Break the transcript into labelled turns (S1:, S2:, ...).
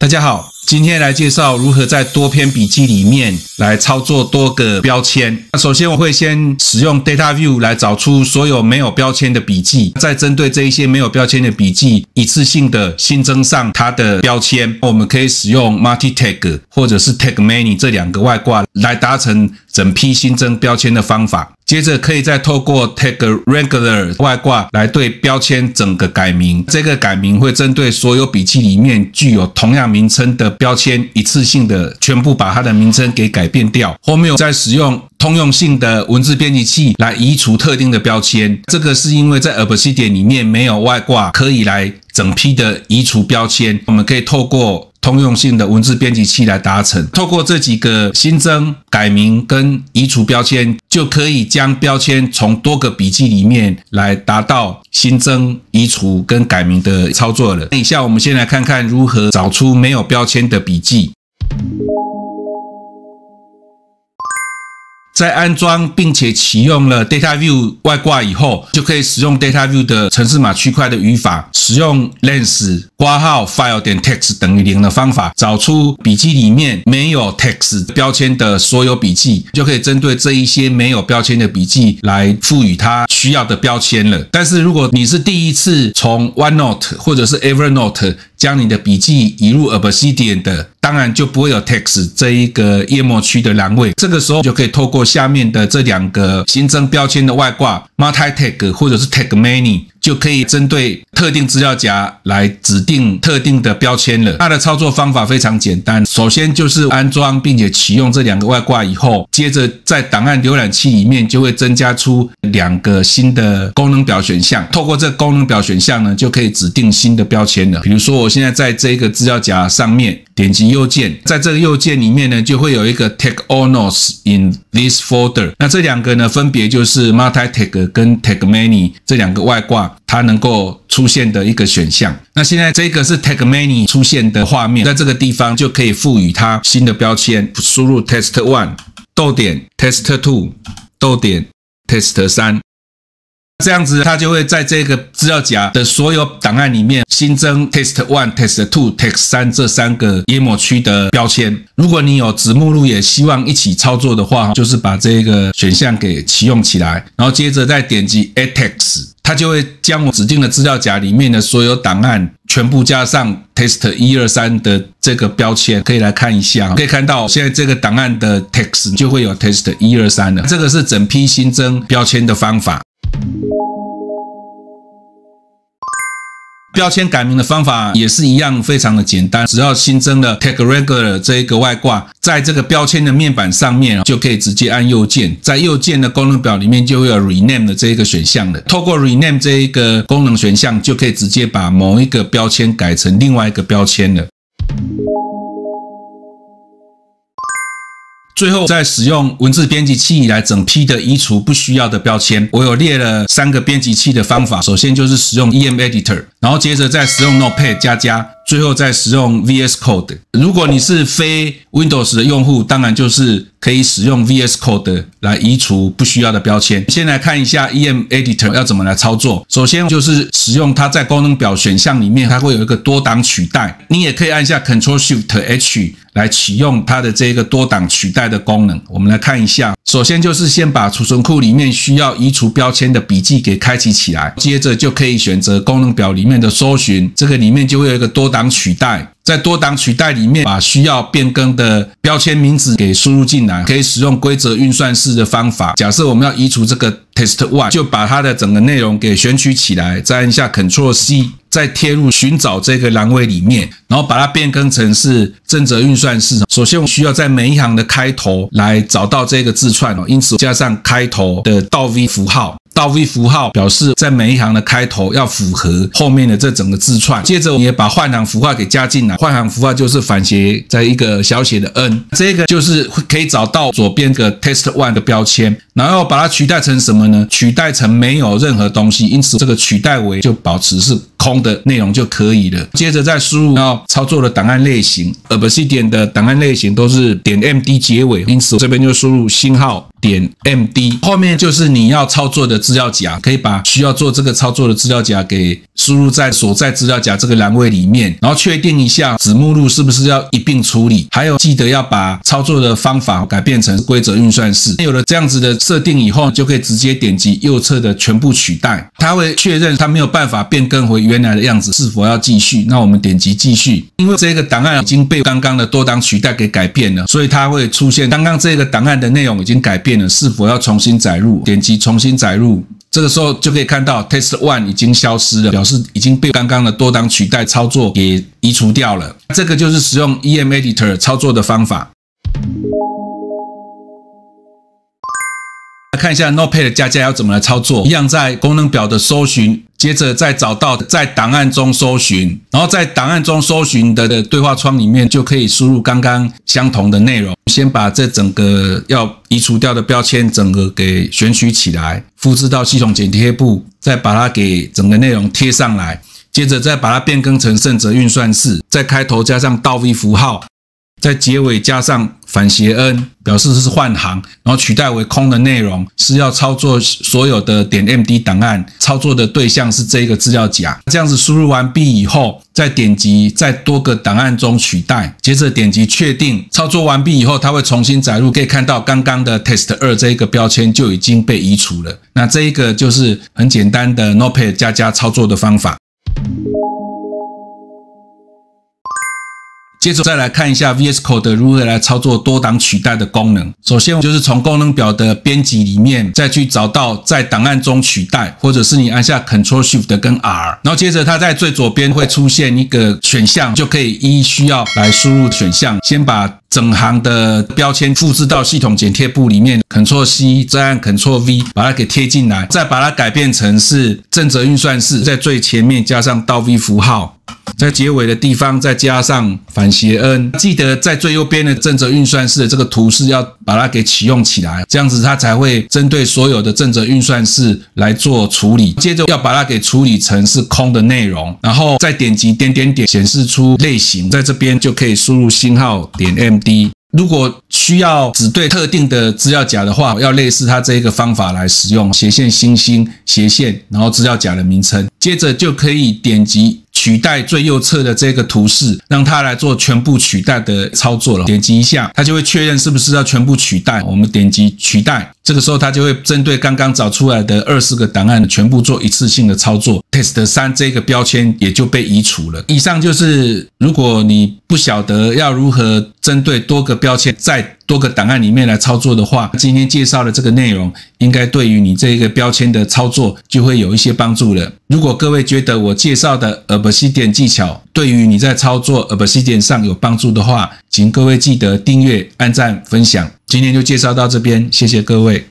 S1: 大家好。今天来介绍如何在多篇笔记里面来操作多个标签。那首先我会先使用 Data View 来找出所有没有标签的笔记，再针对这一些没有标签的笔记，一次性的新增上它的标签。我们可以使用 Multi Tag 或者是 Tag Many 这两个外挂来达成整批新增标签的方法。接着可以再透过 Tag Regular 外挂来对标签整个改名。这个改名会针对所有笔记里面具有同样名称的。标签一次性的全部把它的名称给改变掉，后面再使用通用性的文字编辑器来移除特定的标签。这个是因为在 Obsidian 里面没有外挂可以来整批的移除标签，我们可以透过。通用性的文字编辑器来达成，透过这几个新增、改名跟移除标签，就可以将标签从多个笔记里面来达到新增、移除跟改名的操作了。那以下我们先来看看如何找出没有标签的笔记。在安装并且启用了 Data View 外挂以后，就可以使用 Data View 的程式码区块的语法，使用 lens 括号 file 点 text 等于零的方法，找出笔记里面没有 text 标签的所有笔记，就可以针对这一些没有标签的笔记来赋予它需要的标签了。但是如果你是第一次从 OneNote 或者是 Evernote。将你的笔记移入 Obsidian 的，当然就不会有 Text 这一个页没区的栏位。这个时候就可以透过下面的这两个新增标签的外挂 Multi Tag 或者是 Tag Many。就可以针对特定资料夹来指定特定的标签了。它的操作方法非常简单，首先就是安装并且启用这两个外挂以后，接着在档案浏览器里面就会增加出两个新的功能表选项。透过这功能表选项呢，就可以指定新的标签了。比如说，我现在在这个资料夹上面。点击右键，在这个右键里面呢，就会有一个 Take All Notes in This Folder。那这两个呢，分别就是 Multi Tag 跟 t a e Many 这两个外挂，它能够出现的一个选项。那现在这个是 t a e Many 出现的画面，在这个地方就可以赋予它新的标签，输入 Test One。逗点 Test Two。逗点 Test 三。这样子，它就会在这个资料夹的所有档案里面新增 Test One、Test Two、Test 三这三个 e m o 区的标签。如果你有子目录也希望一起操作的话，就是把这个选项给启用起来，然后接着再点击 a Text，它就会将我指定的资料夹里面的所有档案全部加上 Test 一二三的这个标签。可以来看一下，可以看到现在这个档案的 Text 就会有 Test 一二三了。这个是整批新增标签的方法。标签改名的方法也是一样，非常的简单。只要新增了 Tag r e g u l a o r 这一个外挂，在这个标签的面板上面就可以直接按右键，在右键的功能表里面就有 Rename 的这一个选项了。透过 Rename 这一个功能选项，就可以直接把某一个标签改成另外一个标签了。最后，在使用文字编辑器来整批的移除不需要的标签，我有列了三个编辑器的方法。首先就是使用 EM Editor，然后接着再使用 Notepad 加加。最后再使用 VS Code。如果你是非 Windows 的用户，当然就是可以使用 VS Code 来移除不需要的标签。先来看一下 EM Editor 要怎么来操作。首先就是使用它在功能表选项里面，它会有一个多档取代。你也可以按下 Control Shift H 来启用它的这个多档取代的功能。我们来看一下。首先就是先把储存库里面需要移除标签的笔记给开启起来，接着就可以选择功能表里面的搜寻，这个里面就会有一个多档取代。在多档取代里面，把需要变更的标签名字给输入进来，可以使用规则运算式的方法。假设我们要移除这个 test one，就把它的整个内容给选取起来，再按一下 Ctrl C，再贴入寻找这个栏位里面，然后把它变更成是正则运算式。首先，我需要在每一行的开头来找到这个字串哦，因此加上开头的倒 v 符号。V 符号表示在每一行的开头要符合后面的这整个字串。接着，我们也把换行符号给加进来。换行符号就是反斜在一个小写的 n。这个就是可以找到左边的 test one 的标签，然后把它取代成什么呢？取代成没有任何东西。因此，这个取代为就保持是空的内容就可以了。接着再输入要操作的档案类型，而不是点的档案类型都是点 md 结尾。因此，这边就输入星号。点 M D 后面就是你要操作的资料夹，可以把需要做这个操作的资料夹给输入在所在资料夹这个栏位里面，然后确定一下子目录是不是要一并处理，还有记得要把操作的方法改变成规则运算式。有了这样子的设定以后，就可以直接点击右侧的全部取代，它会确认它没有办法变更回原来的样子，是否要继续？那我们点击继续，因为这个档案已经被刚刚的多档取代给改变了，所以它会出现刚刚这个档案的内容已经改变。是否要重新载入？点击重新载入，这个时候就可以看到 Test One 已经消失了，表示已经被刚刚的多档取代操作给移除掉了。这个就是使用 EM Editor 操作的方法。来看一下 NoPad t e 加加要怎么来操作，一样在功能表的搜寻。接着再找到在档案中搜寻，然后在档案中搜寻的的对话框里面就可以输入刚刚相同的内容。先把这整个要移除掉的标签整个给选取起来，复制到系统剪贴簿，再把它给整个内容贴上来。接着再把它变更成胜者运算式，在开头加上倒 V 符号，在结尾加上。反斜 n 表示是换行，然后取代为空的内容是要操作所有的点 md 档案，操作的对象是这一个资料夹。这样子输入完毕以后，再点击在多个档案中取代，接着点击确定。操作完毕以后，它会重新载入，可以看到刚刚的 test 二这一个标签就已经被移除了。那这一个就是很简单的 notepad 加加操作的方法。接着再来看一下 VS Code 如何来操作多档取代的功能。首先就是从功能表的编辑里面，再去找到在档案中取代，或者是你按下 Control Shift 跟 R，然后接着它在最左边会出现一个选项，就可以依需要来输入选项。先把整行的标签复制到系统剪贴簿里面，c t r l C，再按 c t r l V，把它给贴进来，再把它改变成是正则运算式，在最前面加上倒 V 符号。在结尾的地方再加上反斜恩，记得在最右边的正则运算式的这个图示要把它给启用起来，这样子它才会针对所有的正则运算式来做处理。接着要把它给处理成是空的内容，然后再点击点点点，显示出类型，在这边就可以输入星号点 md。如果需要只对特定的资料夹的话，要类似它这一个方法来使用斜线星星斜线，然后资料夹的名称，接着就可以点击。取代最右侧的这个图示，让它来做全部取代的操作了。点击一下，它就会确认是不是要全部取代。我们点击取代，这个时候它就会针对刚刚找出来的二十个档案全部做一次性的操作。Test 三这个标签也就被移除了。以上就是如果你不晓得要如何针对多个标签再多个档案里面来操作的话，今天介绍的这个内容，应该对于你这个标签的操作就会有一些帮助了。如果各位觉得我介绍的 Obsidian 技巧对于你在操作 Obsidian 上有帮助的话，请各位记得订阅、按赞、分享。今天就介绍到这边，谢谢各位。